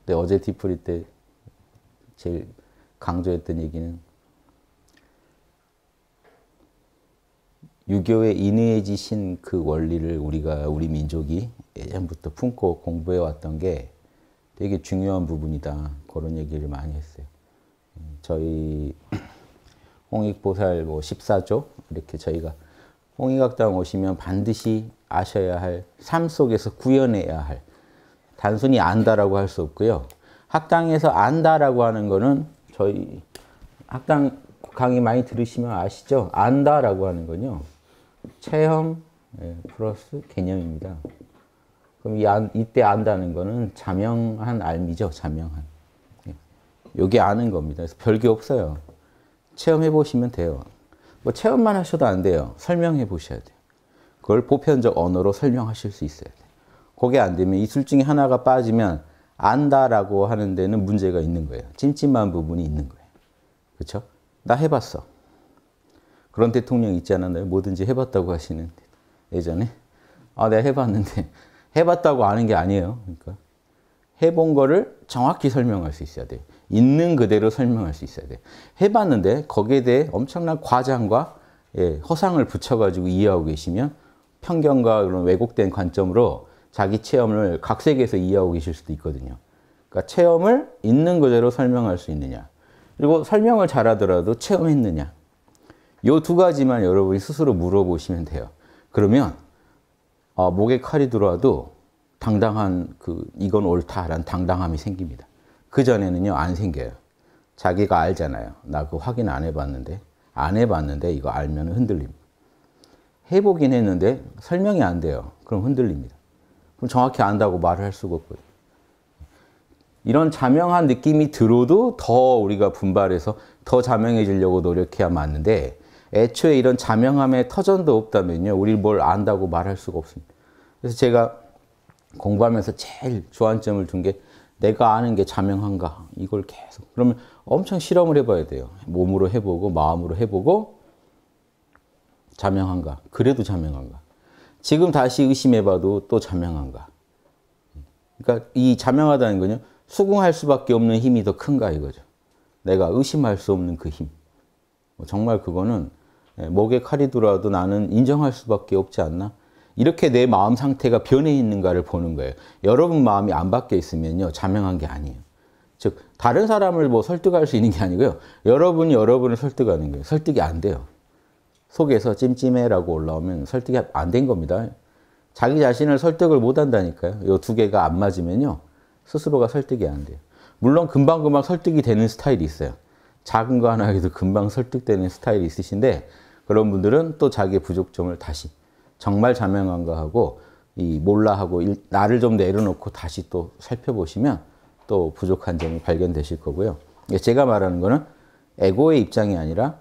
근데 어제 디프리 때 제일 강조했던 얘기는 유교의 인해지신그 원리를 우리가 우리 민족이 예전부터 품고 공부해 왔던 게 되게 중요한 부분이다 그런 얘기를 많이 했어요. 저희 홍익보살 뭐 14조 이렇게 저희가 홍익학당 오시면 반드시 아셔야 할, 삶 속에서 구현해야 할, 단순히 안다라고 할 수 없고요. 학당에서 안다라고 하는 거는 저희 학당 강의 많이 들으시면 아시죠? 안다라고 하는 건요. 체험 예, 플러스 개념입니다. 그럼 이 안, 이때 안다는 거는 자명한 알미죠. 자명한. 예, 요게 아는 겁니다. 그래서 별게 없어요. 체험해 보시면 돼요. 뭐 체험만 하셔도 안 돼요. 설명해 보셔야 돼요. 그걸 보편적 언어로 설명하실 수 있어야 돼. 그게 안 되면 이 술 중에 하나가 빠지면 안다라고 하는 데는 문제가 있는 거예요. 찜찜한 부분이 있는 거예요. 그렇죠? 나 해봤어. 그런 대통령 있지 않았나요? 뭐든지 해봤다고 하시는 예전에 아 내가 해봤는데 해봤다고 아는 게 아니에요. 그러니까 해본 거를 정확히 설명할 수 있어야 돼. 있는 그대로 설명할 수 있어야 돼. 해봤는데 거기에 대해 엄청난 과장과 예, 허상을 붙여가지고 이해하고 계시면 편견과 그런 왜곡된 관점으로 자기 체험을 각색에서 이해하고 계실 수도 있거든요. 그러니까 체험을 있는 그대로 설명할 수 있느냐. 그리고 설명을 잘하더라도 체험했느냐. 요 두 가지만 여러분이 스스로 물어보시면 돼요. 그러면 아, 목에 칼이 들어와도 당당한 그 이건 옳다라는 당당함이 생깁니다. 그 전에는요 안 생겨요. 자기가 알잖아요. 나 그 확인 안 해봤는데 안 해봤는데 이거 알면 흔들립니다. 해보긴 했는데 설명이 안 돼요. 그럼 흔들립니다. 그럼 정확히 안다고 말을 할 수가 없고요. 이런 자명한 느낌이 들어도 더 우리가 분발해서 더 자명해지려고 노력해야 맞는데 애초에 이런 자명함의 터전도 없다면요. 우리 뭘 안다고 말할 수가 없습니다. 그래서 제가 공부하면서 제일 주안점을 둔 게 내가 아는 게 자명한가 이걸 계속 그러면 엄청 실험을 해봐야 돼요. 몸으로 해보고 마음으로 해보고 자명한가? 그래도 자명한가? 지금 다시 의심해봐도 또 자명한가? 그러니까 이 자명하다는 거는 수긍할 수밖에 없는 힘이 더 큰가 이거죠. 내가 의심할 수 없는 그 힘. 뭐 정말 그거는 예, 목에 칼이 들어도 나는 인정할 수밖에 없지 않나? 이렇게 내 마음 상태가 변해 있는가를 보는 거예요. 여러분 마음이 안 바뀌어 있으면요. 자명한 게 아니에요. 즉 다른 사람을 뭐 설득할 수 있는 게 아니고요. 여러분이 여러분을 설득하는 거예요. 설득이 안 돼요. 속에서 찜찜해라고 올라오면 설득이 안 된 겁니다. 자기 자신을 설득을 못 한다니까요. 이 두 개가 안 맞으면요. 스스로가 설득이 안 돼요. 물론 금방금방 설득이 되는 스타일이 있어요. 작은 거 하나 해도 금방 설득되는 스타일이 있으신데 그런 분들은 또 자기의 부족점을 다시 정말 자명한거 하고 이 몰라 하고 일, 나를 좀 내려놓고 다시 또 살펴보시면 또 부족한 점이 발견되실 거고요. 예, 제가 말하는 거는 에고의 입장이 아니라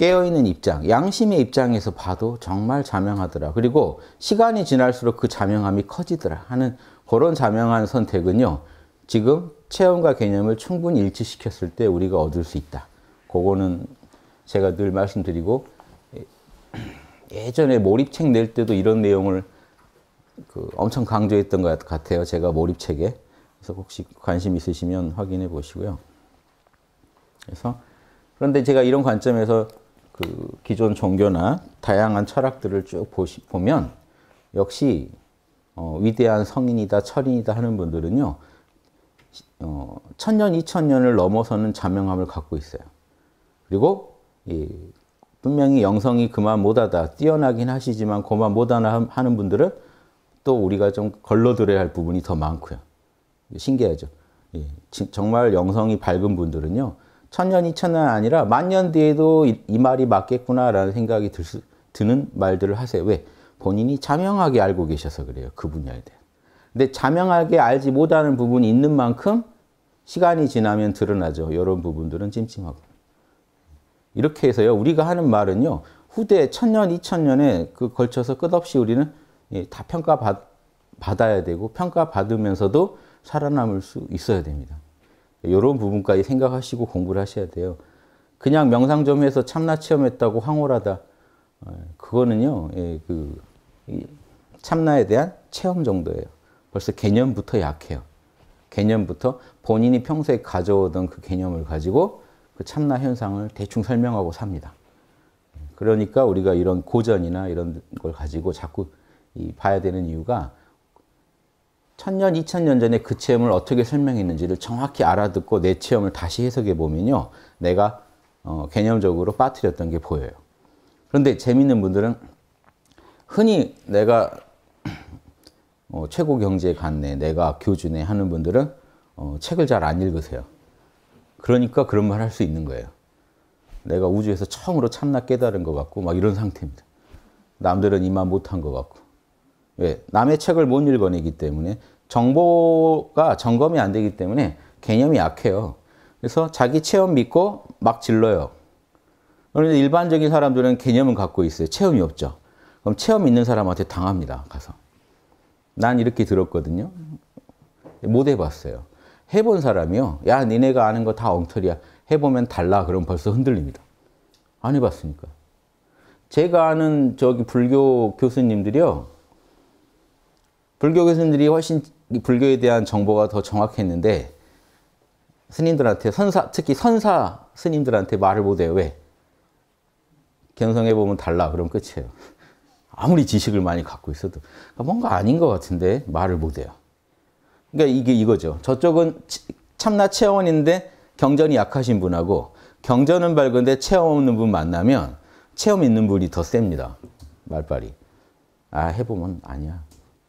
깨어있는 입장, 양심의 입장에서 봐도 정말 자명하더라. 그리고 시간이 지날수록 그 자명함이 커지더라 하는 그런 자명한 선택은요. 지금 체험과 개념을 충분히 일치시켰을 때 우리가 얻을 수 있다. 그거는 제가 늘 말씀드리고 예전에 몰입책 낼 때도 이런 내용을 그 엄청 강조했던 것 같아요. 제가 몰입책에. 그래서 혹시 관심 있으시면 확인해 보시고요. 그래서 그런데 제가 이런 관점에서 그 기존 종교나 다양한 철학들을 쭉 보시, 보면 역시 어, 위대한 성인이다, 철인이다 하는 분들은요. 어, 천년, 이천년을 넘어서는 자명함을 갖고 있어요. 그리고 예, 분명히 영성이 그만 못하다, 뛰어나긴 하시지만 그만 못하나 하는 분들은 또 우리가 좀 걸러들어야 할 부분이 더 많고요. 신기하죠. 예, 정말 영성이 밝은 분들은요. 천년, 이천년 아니라 만 년 뒤에도 이, 이 말이 맞겠구나라는 생각이 들 수, 드는 말들을 하세요. 왜? 본인이 자명하게 알고 계셔서 그래요. 그 분야에 대해. 근데 자명하게 알지 못하는 부분이 있는 만큼 시간이 지나면 드러나죠. 이런 부분들은 찜찜하고. 이렇게 해서요. 우리가 하는 말은요. 후대 천년, 이천년에 그 걸쳐서 끝없이 우리는 예, 다평가 받아야 되고 평가받으면서도 살아남을 수 있어야 됩니다. 이런 부분까지 생각하시고 공부를 하셔야 돼요. 그냥 명상 좀 해서 참나 체험했다고 황홀하다. 어, 그거는요, 예, 그 참나에 대한 체험 정도예요. 벌써 개념부터 약해요. 개념부터 본인이 평소에 가져오던 그 개념을 가지고 그 참나 현상을 대충 설명하고 삽니다. 그러니까 우리가 이런 고전이나 이런 걸 가지고 자꾸 봐야 되는 이유가 1 0 0 0년2 0 0 0년 전에 그 체험을 어떻게 설명했는지를 정확히 알아듣고 내 체험을 다시 해석해 보면요. 내가 어, 개념적으로 빠뜨렸던 게 보여요. 그런데 재밌는 분들은 흔히 내가 어, 최고 경제 에 갔네, 내가 교주네 하는 분들은 어, 책을 잘 안 읽으세요. 그러니까 그런 말 할 수 있는 거예요. 내가 우주에서 처음으로 참나 깨달은 것 같고 막 이런 상태입니다. 남들은 이만 못한 것 같고. 왜? 예, 남의 책을 못 읽어내기 때문에 정보가 점검이 안 되기 때문에 개념이 약해요. 그래서 자기 체험 믿고 막 질러요. 그런데 일반적인 사람들은 개념은 갖고 있어요. 체험이 없죠. 그럼 체험 있는 사람한테 당합니다. 가서. 난 이렇게 들었거든요. 못 해봤어요. 해본 사람이요. 야, 니네가 아는 거 다 엉터리야. 해보면 달라. 그럼 벌써 흔들립니다. 안 해봤으니까. 제가 아는 저기 불교 교수님들이요. 불교 교수님들이 훨씬 불교에 대한 정보가 더 정확했는데 스님들한테 선사 특히 선사 스님들한테 말을 못해요. 왜? 견성해 보면 달라. 그럼 끝이에요. 아무리 지식을 많이 갖고 있어도 그러니까 뭔가 아닌 것 같은데 말을 못해요. 그러니까 이게 이거죠. 저쪽은 참나 체험인데 경전이 약하신 분하고 경전은 밝은데 체험 없는 분 만나면 체험 있는 분이 더 셉니다. 말빨이. 아 해보면 아니야.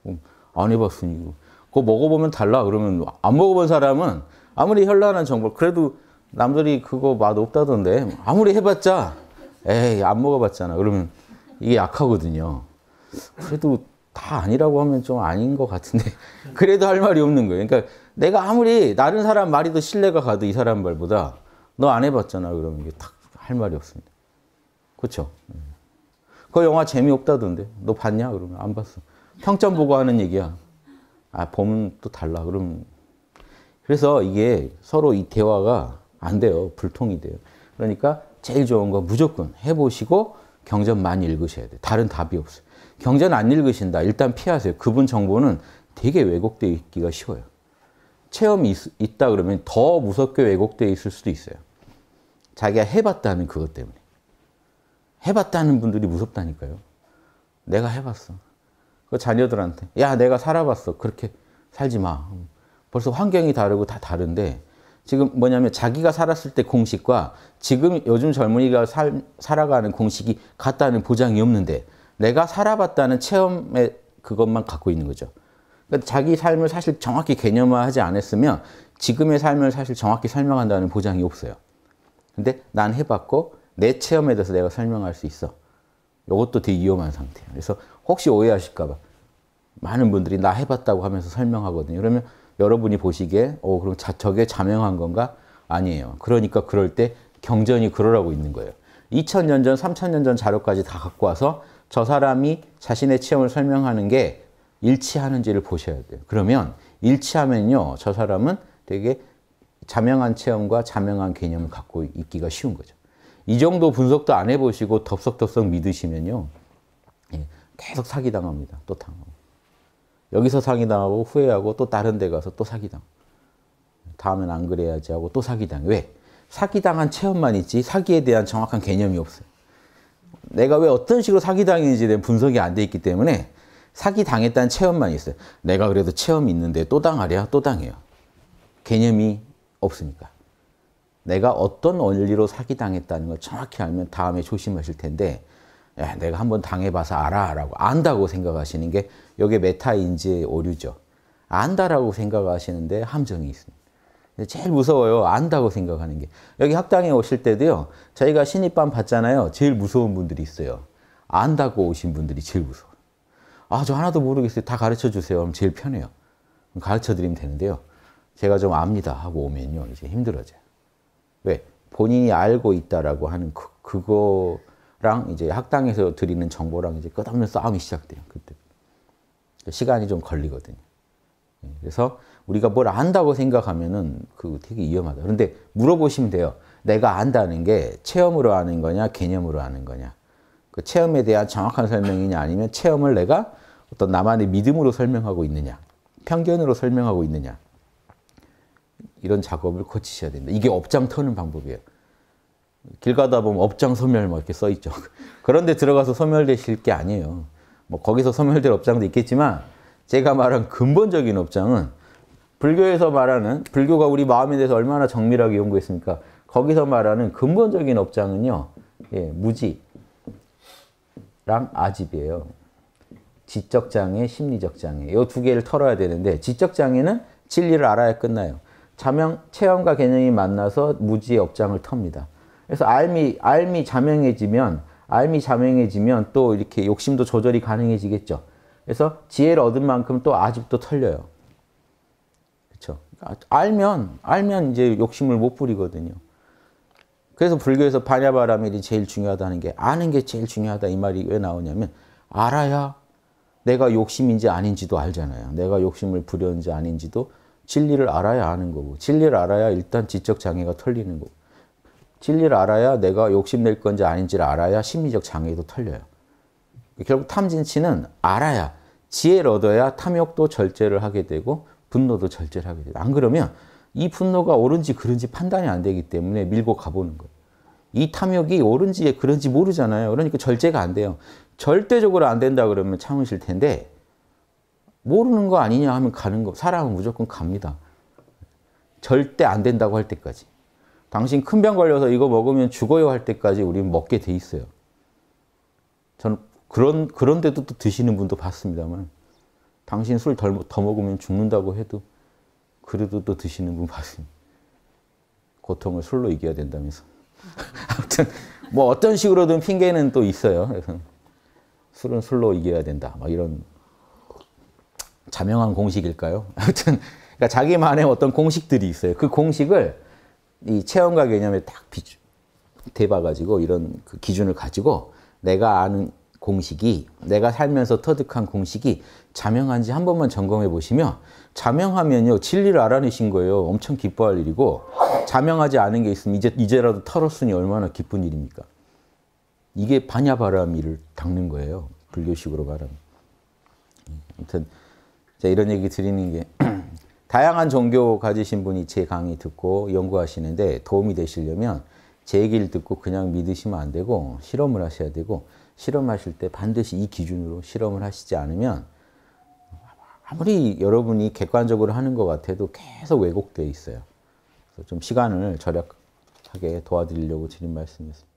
음, 안 해봤으니 그거 먹어보면 달라 그러면 안 먹어본 사람은 아무리 현란한 정보 그래도 남들이 그거 맛 없다던데 아무리 해봤자 에이 안 먹어봤잖아 그러면 이게 약하거든요 그래도 다 아니라고 하면 좀 아닌 것 같은데 그래도 할 말이 없는 거예요 그러니까 내가 아무리 다른 사람 말이 더 신뢰가 가도 이 사람 말보다 너 안 해봤잖아 그러면 이게 딱 할 말이 없습니다 그렇죠 그 영화 재미없다던데 너 봤냐 그러면 안 봤어 평점 보고 하는 얘기야. 아, 봄은 또 달라. 그럼. 그래서 이게 서로 이 대화가 안 돼요. 불통이 돼요. 그러니까 제일 좋은 거 무조건 해보시고 경전 많 읽으셔야 돼. 다른 답이 없어요. 경전 안 읽으신다. 일단 피하세요. 그분 정보는 되게 왜곡되어 있기가 쉬워요. 체험이 있, 다 그러면 더 무섭게 왜곡되어 있을 수도 있어요. 자기가 해봤다는 그것 때문에. 해봤다는 분들이 무섭다니까요. 내가 해봤어. 그 자녀들한테 야 내가 살아봤어 그렇게 살지 마 벌써 환경이 다르고 다 다른데 지금 뭐냐면 자기가 살았을 때 공식과 지금 요즘 젊은이가 살, 살아가는 공식이 같다는 보장이 없는데 내가 살아봤다는 체험의 그것만 갖고 있는 거죠 그러니까 자기 삶을 사실 정확히 개념화하지 않았으면 지금의 삶을 사실 정확히 설명한다는 보장이 없어요 근데 난 해봤고 내 체험에 대해서 내가 설명할 수 있어 이것도 되게 위험한 상태예요. 그래서 혹시 오해하실까봐 많은 분들이 나 해봤다고 하면서 설명하거든요. 그러면 여러분이 보시기에 어 그럼 자, 저게 자명한 건가? 아니에요. 그러니까 그럴 때 경전이 그러라고 있는 거예요. 2000년 전, 3000년 전 자료까지 다 갖고 와서 저 사람이 자신의 체험을 설명하는 게 일치하는지를 보셔야 돼요. 그러면 일치하면요. 저 사람은 되게 자명한 체험과 자명한 개념을 갖고 있기가 쉬운 거죠. 이 정도 분석도 안 해보시고 덥석덥석 믿으시면요. 예, 계속 사기당합니다. 또 당하고. 여기서 사기당하고 후회하고 또 다른 데 가서 또 사기당. 다음엔 안 그래야지 하고 또 사기당. 왜? 사기당한 체험만 있지 사기에 대한 정확한 개념이 없어요. 내가 왜 어떤 식으로 사기당했는지에 대한 분석이 안 돼 있기 때문에 사기당했다는 체험만 있어요. 내가 그래도 체험이 있는데 또 당하랴? 또 당해요. 개념이 없으니까. 내가 어떤 원리로 사기당했다는 걸 정확히 알면 다음에 조심하실 텐데 야, 내가 한번 당해봐서 알아라고 안다고 생각하시는 게 여기 메타인지의 오류죠. 안다라고 생각하시는데 함정이 있습니다. 제일 무서워요. 안다고 생각하는 게. 여기 학당에 오실 때도요. 저희가 신입반 받잖아요. 제일 무서운 분들이 있어요. 안다고 오신 분들이 제일 무서워요. 아, 저 하나도 모르겠어요. 다 가르쳐 주세요. 그럼 제일 편해요. 가르쳐 드리면 되는데요. 제가 좀 압니다 하고 오면요. 이제 힘들어져요. 왜? 본인이 알고 있다라고 하는 그, 그거랑 이제 학당에서 드리는 정보랑 이제 끝없는 싸움이 시작돼요. 그때. 그러니까 시간이 좀 걸리거든요. 예, 그래서 우리가 뭘 안다고 생각하면은 그 되게 위험하다. 그런데 물어보시면 돼요. 내가 안다는 게 체험으로 아는 거냐, 개념으로 아는 거냐. 그 체험에 대한 정확한 설명이냐, 아니면 체험을 내가 어떤 나만의 믿음으로 설명하고 있느냐, 편견으로 설명하고 있느냐. 이런 작업을 거치셔야 됩니다. 이게 업장 터는 방법이에요. 길 가다 보면 업장 소멸 막 뭐 이렇게 써 있죠. 그런데 들어가서 소멸되실 게 아니에요. 뭐 거기서 소멸될 업장도 있겠지만 제가 말한 근본적인 업장은 불교에서 말하는 불교가 우리 마음에 대해서 얼마나 정밀하게 연구했습니까? 거기서 말하는 근본적인 업장은요. 예, 무지랑 아집이에요. 지적 장애, 심리적 장애. 이두 개를 털어야 되는데 지적 장애는 진리를 알아야 끝나요. 자명 체험과 개념이 만나서 무지의 업장을 텁니다. 그래서 알미 알미 자명해지면 알미 자명해지면 또 이렇게 욕심도 조절이 가능해지겠죠. 그래서 지혜를 얻은 만큼 또 아집도 털려요. 그렇죠? 알면 알면 이제 욕심을 못 부리거든요. 그래서 불교에서 반야바라밀이 제일 중요하다는 게 아는 게 제일 중요하다 이 말이 왜 나오냐면 알아야 내가 욕심인지 아닌지도 알잖아요. 내가 욕심을 부렸는지 아닌지도 진리를 알아야 아는 거고 진리를 알아야 일단 지적 장애가 털리는 거고 진리를 알아야 내가 욕심낼 건지 아닌지를 알아야 심리적 장애도 털려요. 결국 탐진치는 알아야 지혜를 얻어야 탐욕도 절제를 하게 되고 분노도 절제를 하게 돼요. 안 그러면 이 분노가 옳은지 그른지 판단이 안 되기 때문에 밀고 가보는 거예요. 이 탐욕이 옳은지 그런지 모르잖아요. 그러니까 절제가 안 돼요. 절대적으로 안 된다 그러면 참으실 텐데 모르는 거 아니냐 하면 가는 거. 사람은 무조건 갑니다. 절대 안 된다고 할 때까지. 당신 큰 병 걸려서 이거 먹으면 죽어요 할 때까지 우리는 먹게 돼 있어요. 저는 그런, 그런데도 또 드시는 분도 봤습니다만, 당신 술 덜, 더 먹으면 죽는다고 해도, 그래도 또 드시는 분 봤습니다. 고통을 술로 이겨야 된다면서. 아무튼, 뭐 어떤 식으로든 핑계는 또 있어요. 그래서 술은 술로 이겨야 된다. 막 이런 자명한 공식일까요? 하여튼 그러니까 자기만의 어떤 공식들이 있어요. 그 공식을 이 체험과 개념에 딱 비추, 대봐가지고 이런 그 기준을 가지고 내가 아는 공식이 내가 살면서 터득한 공식이 자명한지 한 번만 점검해 보시면 자명하면요 진리를 알아내신 거예요 엄청 기뻐할 일이고 자명하지 않은 게 있으면 이제 이제라도 털었으니 얼마나 기쁜 일입니까 이게 반야바람이를 닦는 거예요 불교식으로 말하면 예, 아무튼 제 이런 얘기 드리는 게 다양한 종교 가지신 분이 제 강의 듣고 연구하시는데 도움이 되시려면 제 얘기를 듣고 그냥 믿으시면 안 되고 실험을 하셔야 되고 실험하실 때 반드시 이 기준으로 실험을 하시지 않으면 아무리 여러분이 객관적으로 하는 것 같아도 계속 왜곡되어 있어요. 그래서 좀 시간을 절약하게 도와드리려고 드린 말씀이었습니다.